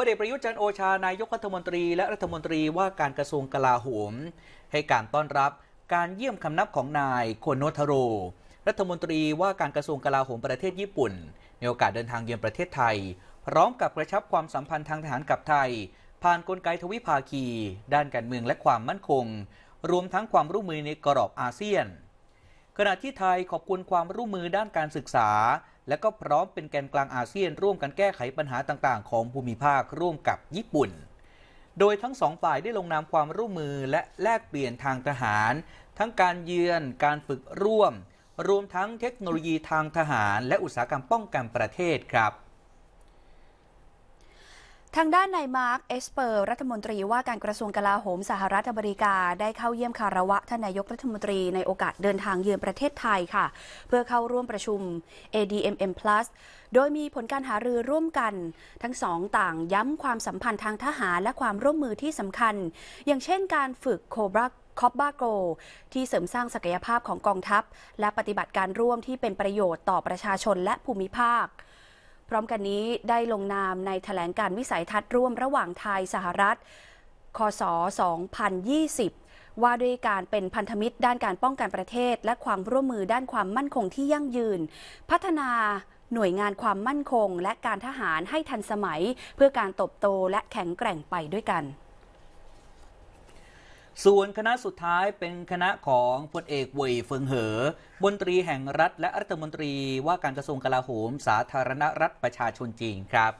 พลเอกประยุทธ์จันโอชา นายกรัฐมนตรีและรัฐมนตรีว่าการกระทรวงกลาโหมให้การต้อนรับการเยี่ยมคำนับของนายโคโนทาโรรัฐมนตรีว่าการกระทรวงกลาโหมประเทศญี่ปุ่นมีโอกาสเดินทางเยือนประเทศไทย พร้อมกับกระชับความสัมพันธ์ทางทหารกับไทย ผ่านนกลไกทวิภาคี ด้านการเมืองและความมั่นคง รวมทั้งความร่วมมือในกรอบอาเซียน ขณะที่ไทยขอบคุณความร่วมมือด้านการศึกษาและก็พร้อมเป็นแกนกลางอาเซียน ร่วมกันแก้ไขปัญหาต่างๆ ของภูมิภาคร่วมกับญี่ปุ่น โดยทั้งสองฝ่ายได้ลงนามความร่วมมือ และแลกเปลี่ยนทางทหาร ทั้งการเยือน การฝึกร่วม รวมทั้งเทคโนโลยีทางทหาร และอุตสาหกรรมป้องกันประเทศครับทางด้านนายมาร์ค เอสเปอร์รัฐมนตรีว่าการกระทรวงกลาโหมสหรัฐอเมริกาได้เข้าเยี่ยมคาระวะท่านนายกรัฐมนตรีในโอกาสเดินทางเยือนประเทศไทยค่ะ เพื่อเข้าร่วมประชุม ADMM โดยมีผลการหารือร่วมกันทั้งสองต่างย้ำความสัมพันธ์ทางทหารและความร่วมมือที่สำคัญ อย่างเช่นการฝึกโคบราคอบบาโกที่เสริมสร้างศักยภาพของกองทัพ และปฏิบัติการร่วมที่เป็นประโยชน์ต่อประชาชนและภูมิภาคพร้อมกันนี้ได้ลงนามในแถลงการวิสัยทัศน์ร่วมระหว่างไทยสหรัฐคศ2020 ว่าด้วยการเป็นพันธมิตรด้านการป้องกันประเทศและความร่วมมือด้านความมั่นคงที่ยั่งยืน พัฒนาหน่วยงานความมั่นคงและการทหารให้ทันสมัยเพื่อการตบโตและแข็งแกร่งไปด้วยกันส่วนคณะสุดท้ายเป็นคณะของพลเอกเวยเฟิงเหอ บนตรีแห่งรัฐ และรัฐมนตรีว่าการกระทรวง กลาโหม สาธารณรัฐประชาชน จีน ครับ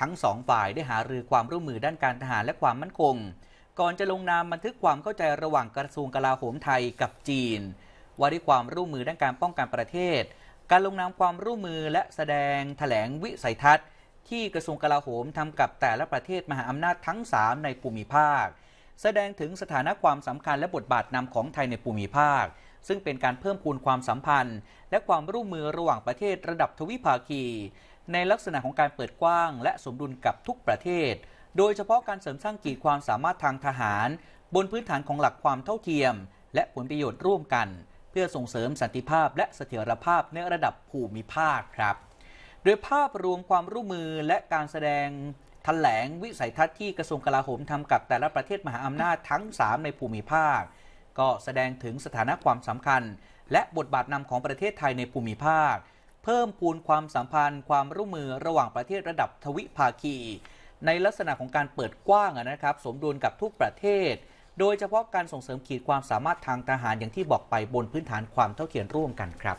ทั้งสองฝ่ายได้หารือความร่วมมือด้านการทหาร และความมั่นคง ก่อนจะลงนามบันทึกความเข้าใจระหว่างกระทรวงกลาโหมไทยกับจีน ว่าด้วยความร่วมมือด้านการป้องกันประเทศ การลงนามความร่วมมือและแสดงแถลงวิสัยทัศน์ ที่กระทรวงกลาโหมทำกับแต่ละประเทศมหาอำนาจทั้ง3ในภูมิภาคแสดงถึงสถานะความสำคัญ และบทบาทนำของไทยในภูมิภาค ซึ่งเป็นการเพิ่มพูนความสัมพันธ์ และความร่วมมือระหว่างประเทศระดับทวิภาคี ในลักษณะของการเปิดกว้าง และสมดุลกับทุกประเทศ โดยเฉพาะการเสริมสร้างขีดความสามารถทางทหาร บนพื้นฐานของหลักความเท่าเทียม และผลประโยชน์ร่วมกัน เพื่อส่งเสริมสันติภาพและเสถียรภาพในระดับภูมิภาคครับ โดยภาพรวมความร่วมมือและการแสดงถแถลงวิสัยทัศน์ที่กระทรวงกลาโหมทำกับแต่ละประเทศมหาอำนาจทั้ง 3 ในภูมิภาค ก็แสดงถึงสถานะความสำคัญ และบทบาทนำของประเทศไทยในภูมิภาค เพิ่มพูนความสัมพันธ์ความร่วมมือระหว่างประเทศระดับทวิภาคี ในลักษณะของการเปิดกว้างนะครับสมดุลกับทุกประเทศ โดยเฉพาะการส่งเสริมขีดความสามารถทางทหารอย่างที่บอกไปบนพื้นฐานความเท่าเทียมร่วมกันครับ